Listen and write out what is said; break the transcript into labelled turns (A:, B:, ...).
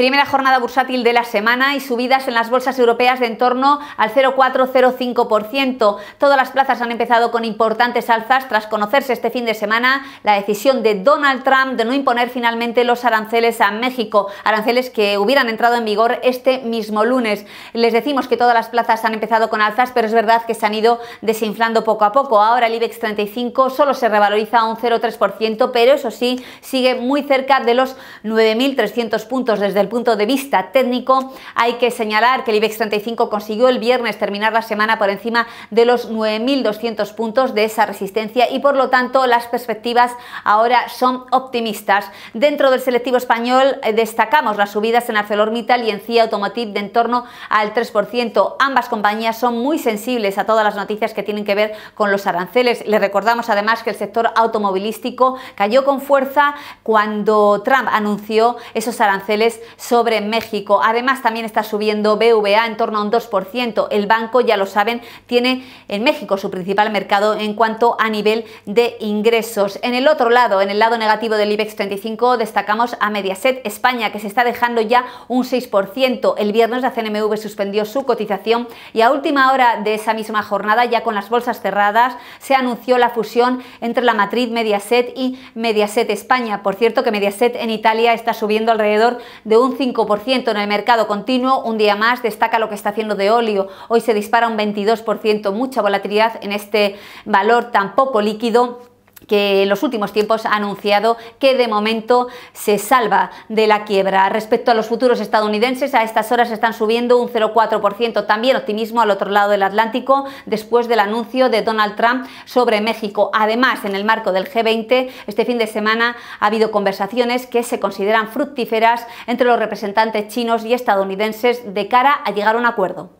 A: Primera jornada bursátil de la semana y subidas en las bolsas europeas de en torno al 0,405%. Todas las plazas han empezado con importantes alzas tras conocerse este fin de semana la decisión de Donald Trump de no imponer finalmente los aranceles a México, aranceles que hubieran entrado en vigor este mismo lunes. Les decimos que todas las plazas han empezado con alzas, pero es verdad que se han ido desinflando poco a poco. Ahora el IBEX 35 solo se revaloriza a un 0,3%, pero eso sí, sigue muy cerca de los 9.300 puntos desde el punto de vista técnico, hay que señalar que el IBEX 35 consiguió el viernes terminar la semana por encima de los 9.200 puntos de esa resistencia y por lo tanto las perspectivas ahora son optimistas. Dentro del selectivo español eh, destacamos las subidas en ArcelorMittal y en CIA Automotive de en torno al 3%. Ambas compañías son muy sensibles a todas las noticias que tienen que ver con los aranceles. Le recordamos además que el sector automovilístico cayó con fuerza cuando Trump anunció esos aranceles sobre México. Además, también está subiendo BVA en torno a un 2%. El banco, ya lo saben, tiene en México su principal mercado en cuanto a nivel de ingresos. En el otro lado, en el lado negativo del IBEX 35, destacamos a Mediaset España, que se está dejando ya un 6%. El viernes la CNMV suspendió su cotización y a última hora de esa misma jornada, ya con las bolsas cerradas, se anunció la fusión entre la matriz Mediaset y Mediaset España. Por cierto, que Mediaset en Italia está subiendo alrededor de un 5% en el mercado continuo. Un día más destaca lo que está haciendo de óleo. Hoy se dispara un 22%, mucha volatilidad en este valor tan poco líquido que en los últimos tiempos ha anunciado que de momento se salva de la quiebra. Respecto a los futuros estadounidenses, a estas horas están subiendo un 0,4%, también optimismo al otro lado del Atlántico después del anuncio de Donald Trump sobre México. Además, en el marco del G20, este fin de semana ha habido conversaciones que se consideran fructíferas entre los representantes chinos y estadounidenses de cara a llegar a un acuerdo.